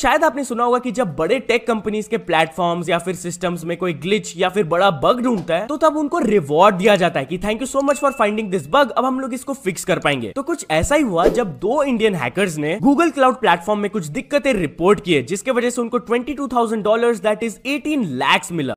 शायद आपने सुना होगा कि जब बड़े टेक कंपनीज के प्लेटफॉर्म्स या फिर सिस्टम्स में कोई ग्लिच या फिर बड़ा बग ढूंढता है तो तब उनको रिवॉर्ड दिया जाता है कि thank you so much for finding this bug अब हम लोग इसको फिक्स कर पाएंगे तो कुछ ऐसा ही हुआ जब दो इंडियन हैकर्स ने गूगल क्लाउड प्लेटफॉर्म में कुछ दिक्कतें रिपोर्ट किए जिसके वजह से उनको twenty two thousand dollar that is eighteen lakhs मिला